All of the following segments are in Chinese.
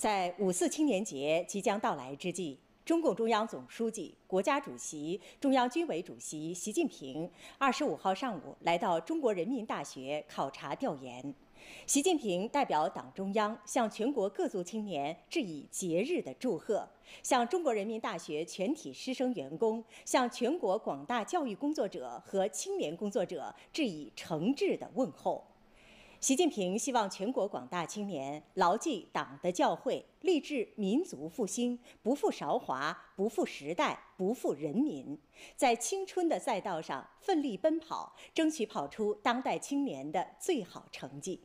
在五四青年节即将到来之际，中共中央总书记、国家主席、中央军委主席习近平二十五号上午来到中国人民大学考察调研。习近平代表党中央向全国各族青年致以节日的祝贺，向中国人民大学全体师生员工，向全国广大教育工作者和青年工作者致以诚挚的问候。习近平希望全国广大青年牢记党的教诲，立志民族复兴，不负韶华，不负时代，不负人民，在青春的赛道上奋力奔跑，争取跑出当代青年的最好成绩。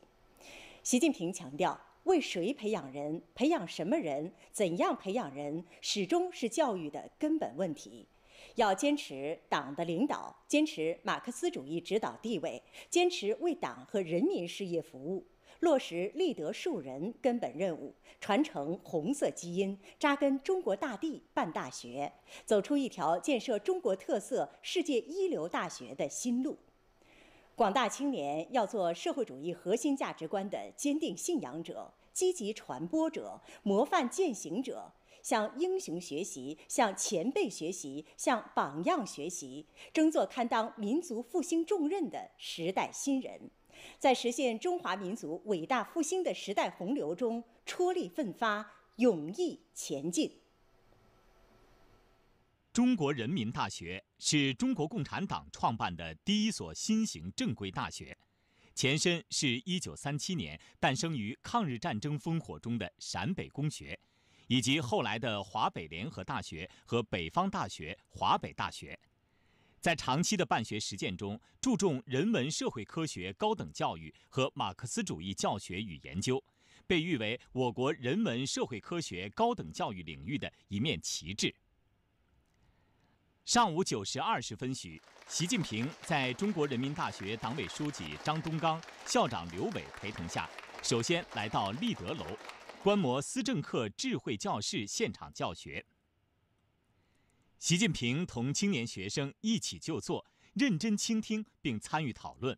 习近平强调，为谁培养人，培养什么人，怎样培养人，始终是教育的根本问题。要坚持党的领导，坚持马克思主义指导地位，坚持为党和人民事业服务，落实立德树人根本任务，传承红色基因，扎根中国大地办大学，走出一条建设中国特色世界一流大学的新路。广大青年要做社会主义核心价值观的坚定信仰者、积极传播者、模范践行者。向英雄学习，向前辈学习，向榜样学习，争做堪当民族复兴重任的时代新人，在实现中华民族伟大复兴的时代洪流中，出厉奋发，勇毅前进。中国人民大学是中国共产党创办的第一所新型正规大学，前身是一九三七年诞生于抗日战争烽火中的陕北公学。以及后来的华北联合大学和北方大学、华北大学，在长期的办学实践中，注重人文社会科学高等教育和马克思主义教学与研究，被誉为我国人文社会科学高等教育领域的一面旗帜。上午九时二十分许，习近平在中国人民大学党委书记张东刚、校长刘伟陪同下，首先来到立德楼。观摩思政课智慧教室现场教学。习近平同青年学生一起就座，认真倾听并参与讨论，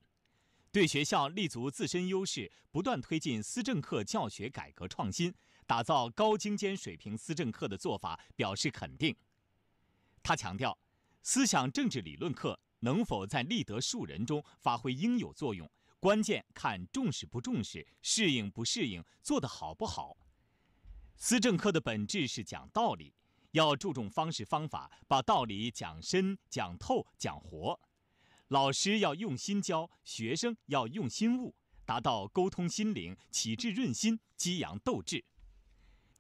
对学校立足自身优势，不断推进思政课教学改革创新，打造高精尖水平思政课的做法表示肯定。他强调，思想政治理论课能否在立德树人中发挥应有作用。关键看重视不重视，适应不适应，做得好不好。思政课的本质是讲道理，要注重方式方法，把道理讲深、讲透、讲活。老师要用心教，学生要用心悟，达到沟通心灵、启智润心、激扬斗志。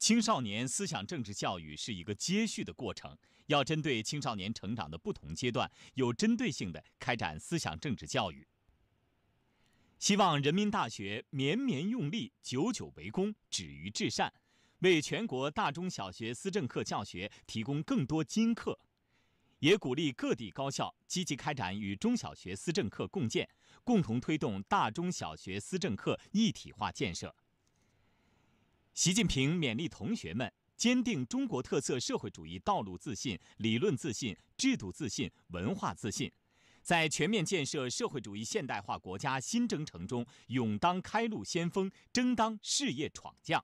青少年思想政治教育是一个接续的过程，要针对青少年成长的不同阶段，有针对性地开展思想政治教育。希望人民大学绵绵用力，久久为功，止于至善，为全国大中小学思政课教学提供更多金课，也鼓励各地高校积极开展与中小学思政课共建，共同推动大中小学思政课一体化建设。习近平勉励同学们坚定中国特色社会主义道路自信、理论自信、制度自信、文化自信。在全面建设社会主义现代化国家新征程中，勇当开路先锋，争当事业闯将。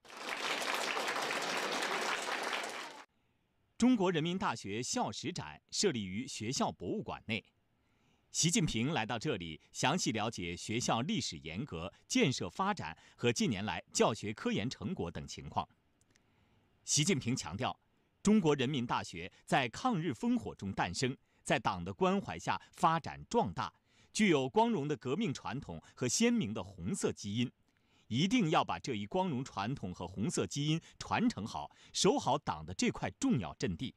中国人民大学校史展设立于学校博物馆内，习近平来到这里，详细了解学校历史沿革、建设发展和近年来教学科研成果等情况。习近平强调，中国人民大学在抗日烽火中诞生。在党的关怀下发展壮大，具有光荣的革命传统和鲜明的红色基因，一定要把这一光荣传统和红色基因传承好，守好党的这块重要阵地。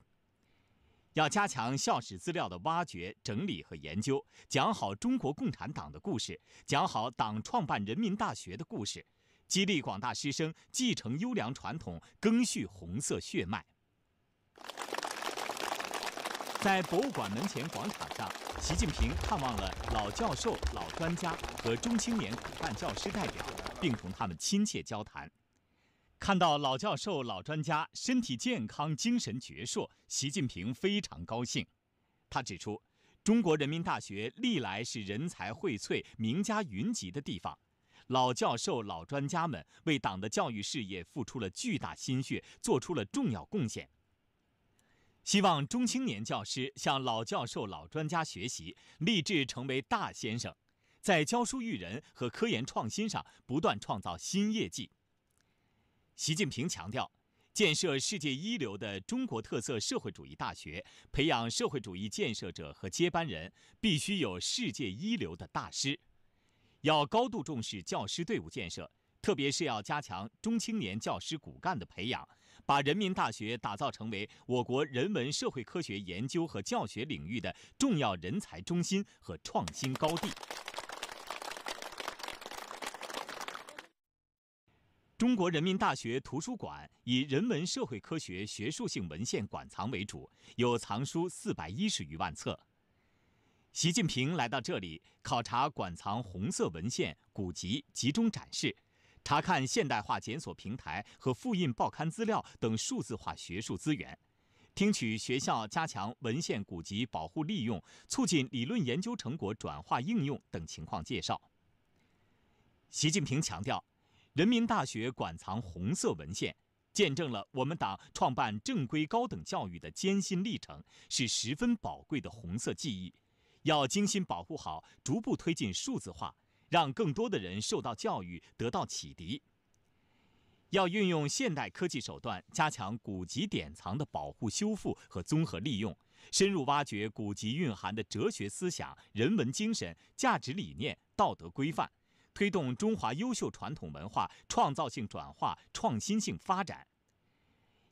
要加强校史资料的挖掘、整理和研究，讲好中国共产党的故事，讲好党创办人民大学的故事，激励广大师生继承优良传统，赓续红色血脉。在博物馆门前广场上，习近平看望了老教授、老专家和中青年骨干教师代表，并同他们亲切交谈。看到老教授、老专家身体健康、精神矍铄，习近平非常高兴。他指出，中国人民大学历来是人才荟萃、名家云集的地方，老教授、老专家们为党的教育事业付出了巨大心血，做出了重要贡献。希望中青年教师向老教授、老专家学习，立志成为大先生，在教书育人和科研创新上不断创造新业绩。习近平强调，建设世界一流的中国特色社会主义大学，培养社会主义建设者和接班人，必须有世界一流的大师。要高度重视教师队伍建设，特别是要加强中青年教师骨干的培养。把人民大学打造成为我国人文社会科学研究和教学领域的重要人才中心和创新高地。中国人民大学图书馆以人文社会科学学术性文献馆藏为主，有藏书四百一十余万册。习近平来到这里考察馆藏红色文献、古籍集中展示。查看现代化检索平台和复印报刊资料等数字化学术资源，听取学校加强文献古籍保护利用、促进理论研究成果转化应用等情况介绍。习近平强调，人民大学馆藏红色文献，见证了我们党创办正规高等教育的艰辛历程，是十分宝贵的红色记忆，要精心保护好，逐步推进数字化。让更多的人受到教育，得到启迪。要运用现代科技手段，加强古籍典藏的保护、修复和综合利用，深入挖掘古籍蕴含的哲学思想、人文精神、价值理念、道德规范，推动中华优秀传统文化创造性转化、创新性发展。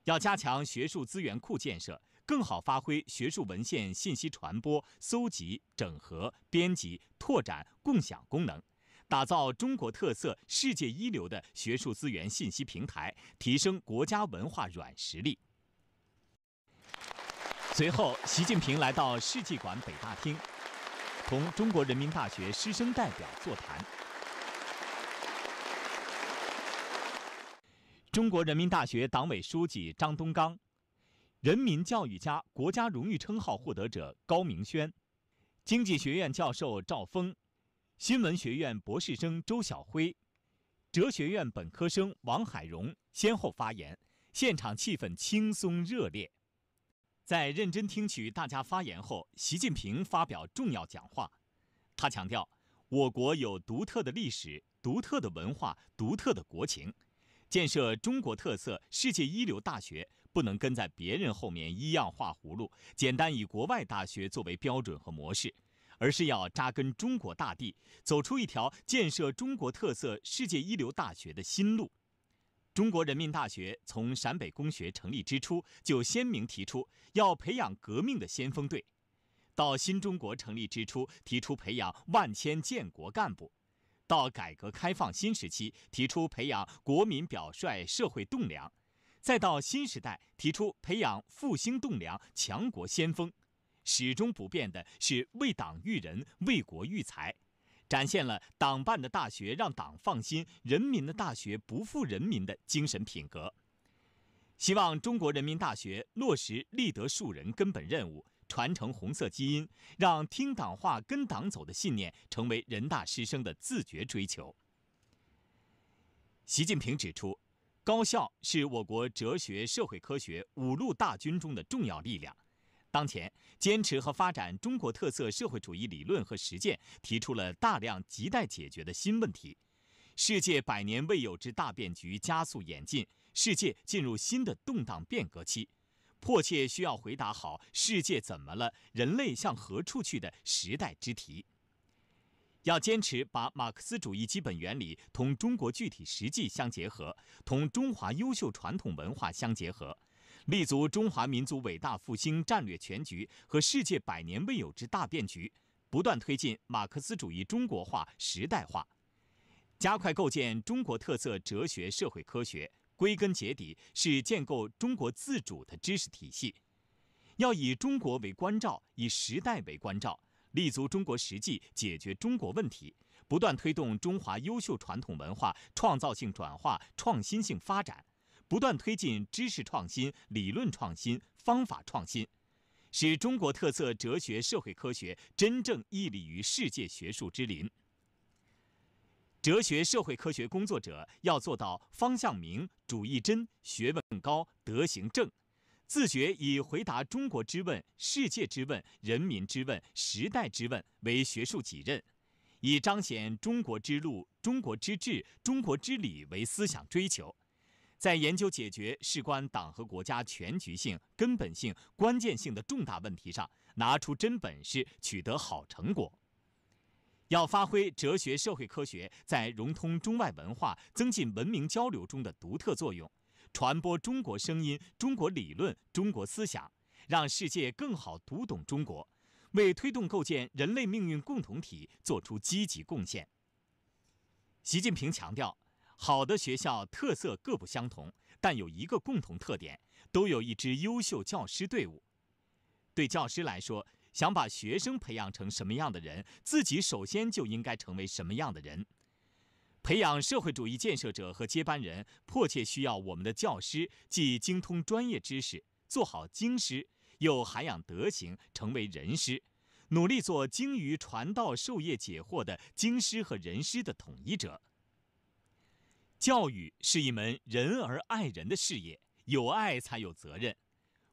要加强学术资源库建设。更好发挥学术文献信息传播、搜集、整合、编辑、拓展、共享功能，打造中国特色、世界一流的学术资源信息平台，提升国家文化软实力。随后，习近平来到世纪馆北大厅，同中国人民大学师生代表座谈。中国人民大学党委书记张东刚。人民教育家、国家荣誉称号获得者高明轩，经济学院教授赵峰，新闻学院博士生周晓辉，哲学院本科生王海荣先后发言，现场气氛轻松热烈。在认真听取大家发言后，习近平发表重要讲话。他强调，我国有独特的历史、独特的文化、独特的国情，建设中国特色世界一流大学。不能跟在别人后面一样画葫芦，简单以国外大学作为标准和模式，而是要扎根中国大地，走出一条建设中国特色世界一流大学的新路。中国人民大学从陕北公学成立之初就鲜明提出要培养革命的先锋队，到新中国成立之初提出培养万千建国干部，到改革开放新时期提出培养国民表率、社会栋梁。再到新时代提出培养复兴栋梁、强国先锋，始终不变的是为党育人、为国育才，展现了党办的大学让党放心、人民的大学不负人民的精神品格。希望中国人民大学落实立德树人根本任务，传承红色基因，让听党话、跟党走的信念成为人大师生的自觉追求。习近平指出。高校是我国哲学社会科学五路大军中的重要力量。当前，坚持和发展中国特色社会主义理论和实践，提出了大量亟待解决的新问题。世界百年未有之大变局加速演进，世界进入新的动荡变革期，迫切需要回答好“世界怎么了，人类向何处去”的时代之题。要坚持把马克思主义基本原理同中国具体实际相结合，同中华优秀传统文化相结合，立足中华民族伟大复兴战略全局和世界百年未有之大变局，不断推进马克思主义中国化时代化，加快构建中国特色哲学社会科学。归根结底是建构中国自主的知识体系。要以中国为关照，以时代为关照。立足中国实际，解决中国问题，不断推动中华优秀传统文化创造性转化、创新性发展，不断推进知识创新、理论创新、方法创新，使中国特色哲学社会科学真正屹立于世界学术之林。哲学社会科学工作者要做到方向明、主义真、学问高、德行正。自觉以回答中国之问、世界之问、人民之问、时代之问为学术己任，以彰显中国之路、中国之治、中国之理为思想追求，在研究解决事关党和国家全局性、根本性、关键性的重大问题上拿出真本事，取得好成果。要发挥哲学社会科学在融通中外文化、增进文明交流中的独特作用。传播中国声音、中国理论、中国思想，让世界更好读懂中国，为推动构建人类命运共同体做出积极贡献。习近平强调，好的学校特色各不相同，但有一个共同特点，都有一支优秀教师队伍。对教师来说，想把学生培养成什么样的人，自己首先就应该成为什么样的人。培养社会主义建设者和接班人，迫切需要我们的教师既精通专业知识，做好经师，又涵养德行，成为人师，努力做精于传道授业解惑的经师和人师的统一者。教育是一门仁而爱人的事业，有爱才有责任。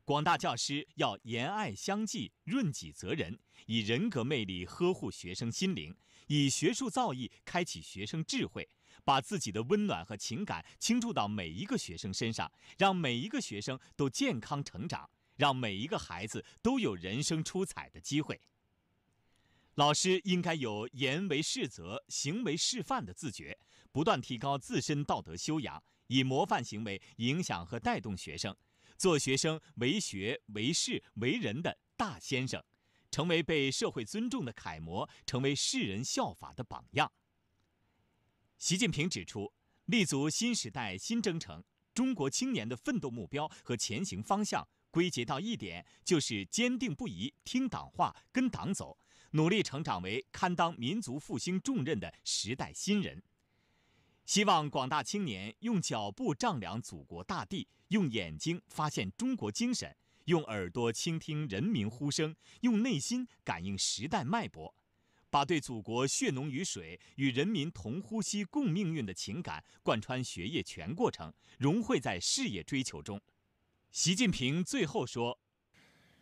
广大教师要言爱相济，润己责人，以人格魅力呵护学生心灵。以学术造诣开启学生智慧，把自己的温暖和情感倾注到每一个学生身上，让每一个学生都健康成长，让每一个孩子都有人生出彩的机会。老师应该有言为师则、行为示范的自觉，不断提高自身道德修养，以模范行为影响和带动学生，做学生为学、为事、为人的大先生。成为被社会尊重的楷模，成为世人效法的榜样。习近平指出，立足新时代新征程，中国青年的奋斗目标和前行方向归结到一点，就是坚定不移听党话、跟党走，努力成长为堪当民族复兴重任的时代新人。希望广大青年用脚步丈量祖国大地，用眼睛发现中国精神。用耳朵倾听人民呼声，用内心感应时代脉搏，把对祖国血浓于水、与人民同呼吸共命运的情感贯穿学业全过程，融汇在事业追求中。习近平最后说：“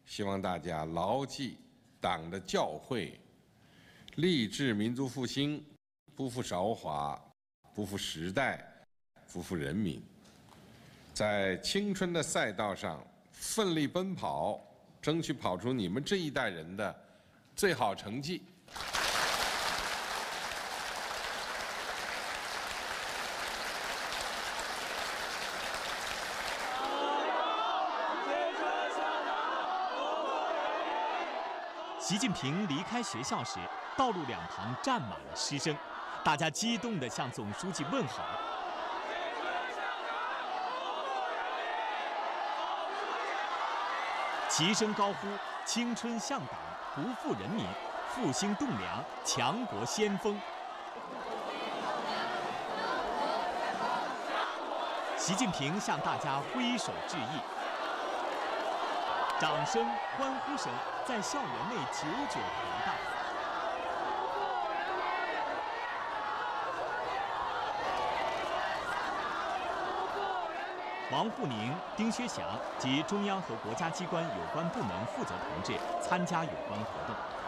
希望大家牢记党的教诲，立志民族复兴，不负韶华，不负时代，不负人民，在青春的赛道上。”奋力奔跑，争取跑出你们这一代人的最好成绩。习近平离开学校时，道路两旁站满了师生，大家激动地向总书记问好。齐声高呼：“青春向党，不负人民，复兴栋梁，强国先锋。”习近平向大家挥手致意，掌声、欢呼声在校园内久久回荡。王沪宁、丁薛祥及中央和国家机关有关部门负责同志参加有关活动。